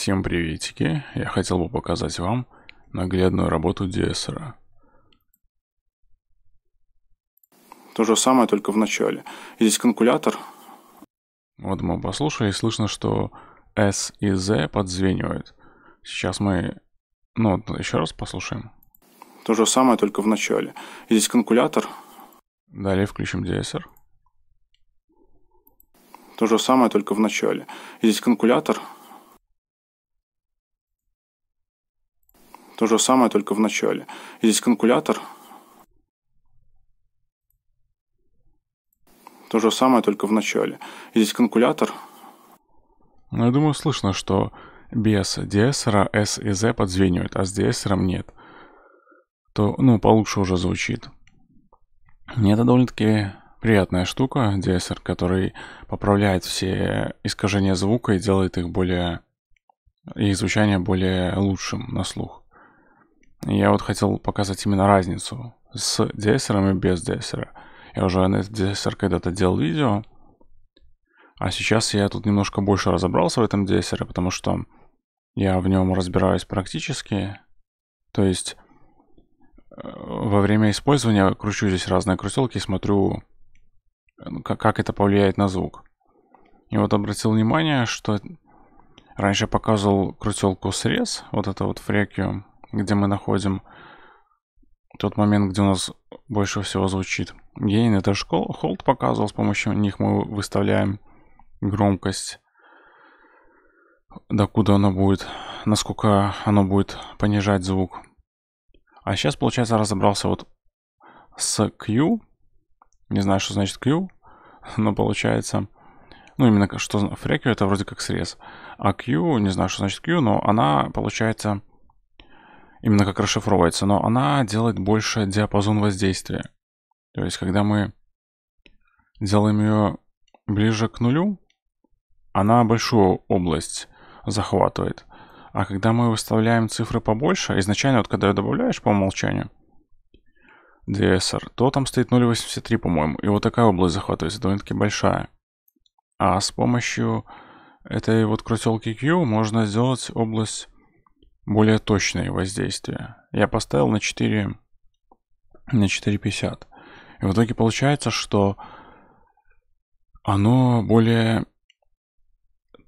Всем приветики, я хотел бы показать вам наглядную работу DSR. То же самое, только в начале. Здесь конкулятор. Вот мы послушали, слышно, что S и Z подзвенивают. Сейчас мы... Ну, еще раз послушаем. То же самое, только в начале. Здесь конкулятор. Далее включим DSR. То же самое, только в начале. Здесь конкулятор. То же самое, только в начале. Здесь конкулятор. То же самое, только в начале. Здесь конкулятор. Ну, я думаю, слышно, что без диэсера S и Z подзвенивают, а с диэсером нет. То, ну, получше уже звучит. Мне это довольно-таки приятная штука, диэсер, который поправляет все искажения звука и делает их более... и звучание более лучшим на слух. Я вот хотел показать именно разницу с DSR и без DSR. Я уже на DSR когда-то делал видео, а сейчас я тут немножко больше разобрался в этом DSR, потому что я в нем разбираюсь практически. То есть э, во время использования кручу здесь разные крутилки и смотрю, э, ну, как это повлияет на звук. И вот обратил внимание, что раньше показывал крутилку срез, вот это вот фрекиум, где мы находим тот момент, где у нас больше всего звучит. Гейн это школ, холд показывал, с помощью них мы выставляем громкость, докуда она будет, насколько она будет понижать звук. А сейчас, получается, разобрался вот с Q. Не знаю, что значит Q, но получается... Ну, именно что фрекью это вроде как срез. А Q, не знаю, что значит Q, но она, получается, именно как расшифровывается, но она делает больше диапазон воздействия. То есть, когда мы делаем ее ближе к нулю, она большую область захватывает. А когда мы выставляем цифры побольше, изначально вот когда ее добавляешь по умолчанию, DSR, то там стоит 0.83, по-моему. И вот такая область захватывается, довольно-таки большая. А с помощью этой вот крутелки Q можно сделать область более точное воздействие. Я поставил на 4, на 4,50. И в итоге получается, что оно более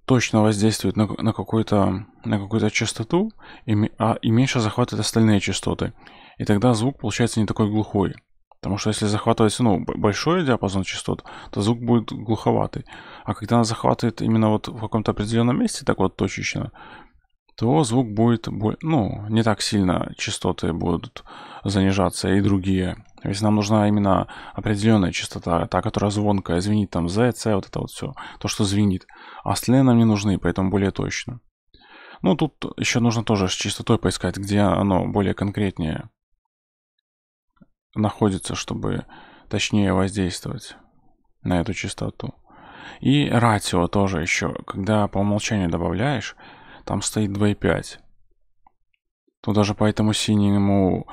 точно воздействует на, на какую-то на какую-то частоту и, а, и меньше захватывает остальные частоты. И тогда звук получается не такой глухой. Потому что если захватывать ну, большой диапазон частот, то звук будет глуховатый. А когда она захватывает именно вот в каком-то определенном месте, так вот точечно, то звук будет, ну, не так сильно частоты будут занижаться и другие. Если нам нужна именно определенная частота, та, которая звонкая, звенит там Z, C, вот это вот все, то, что звенит. А остальные нам не нужны, поэтому более точно. Ну, тут еще нужно тоже с частотой поискать, где оно более конкретнее находится, чтобы точнее воздействовать на эту частоту. И ратио тоже еще, когда по умолчанию добавляешь, там стоит 2,5. То даже по этому синему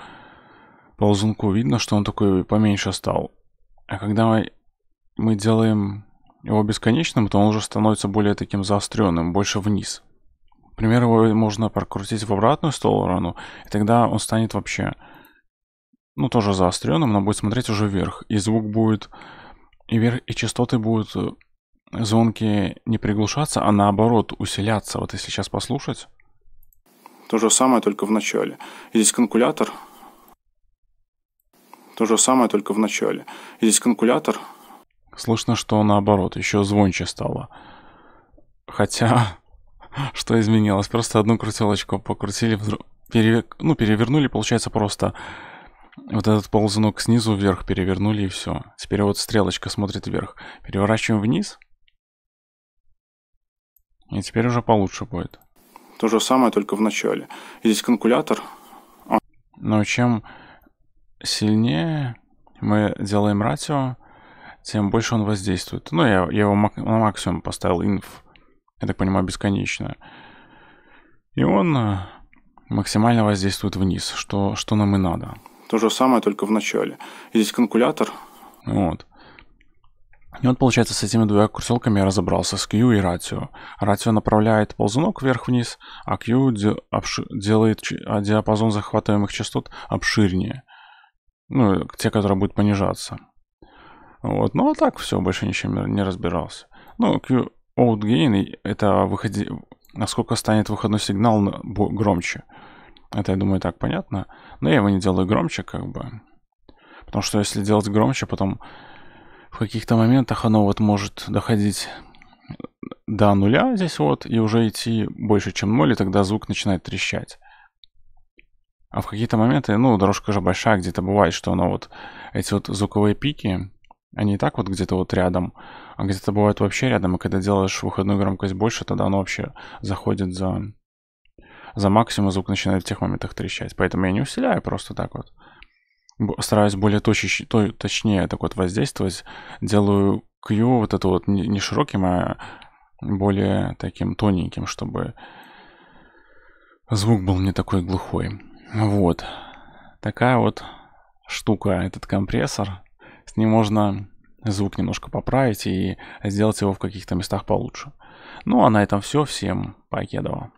ползунку видно, что он такой поменьше стал. А когда мы делаем его бесконечным, то он уже становится более таким заостренным, больше вниз. Например, его можно прокрутить в обратную сторону, и тогда он станет вообще, ну, тоже заостренным, но будет смотреть уже вверх. И звук будет и вверх, и частоты будут э, звонки не приглушаться, а наоборот усиляться. Вот если сейчас послушать. То же самое, только в начале. Здесь конкулятор. То же самое, только в начале. Здесь конкулятор. Слышно, что наоборот, еще звонче стало. Хотя, что изменилось? Просто одну крутелочку покрутили, вдруг... ну, перевернули, получается, просто вот этот ползунок снизу вверх перевернули и все. Теперь вот стрелочка смотрит вверх. Переворачиваем вниз. И теперь уже получше будет. То же самое, только в начале. здесь конкулятор. Он... А. Но чем сильнее мы делаем ратио, тем больше он воздействует. Ну, я, я его мак- на максимум поставил инф, я так понимаю, бесконечно. И он э, максимально воздействует вниз, что, что нам и надо. То же самое, только в начале. здесь конкулятор. Вот. И вот, получается, с этими двумя курсилками я разобрался, с Q и Ratio. Ratio направляет ползунок вверх-вниз, а Q делает а диапазон захватываемых частот обширнее. Ну, те, которые будут понижаться. Вот, ну а так все, больше ничем не разбирался. Ну, Q out gain — это выходи... насколько станет выходной сигнал громче. Это, я думаю, так понятно. Но я его не делаю громче, как бы. Потому что если делать громче, потом в каких-то моментах оно вот может доходить до нуля здесь вот и уже идти больше, чем ноль, и тогда звук начинает трещать. А в какие-то моменты, ну, дорожка же большая, где-то бывает, что оно вот, эти вот звуковые пики, они и так вот где-то вот рядом, а где-то бывает вообще рядом, и когда делаешь выходную громкость больше, тогда оно вообще заходит за, за максимум, звук начинает в тех моментах трещать. Поэтому я не усиляю просто так вот стараюсь более точи, то, точнее так вот воздействовать. Делаю Q вот это вот не, широким, а более таким тоненьким, чтобы звук был не такой глухой. Вот. Такая вот штука, этот компрессор. С ним можно звук немножко поправить и сделать его в каких-то местах получше. Ну а на этом все. Всем покедова.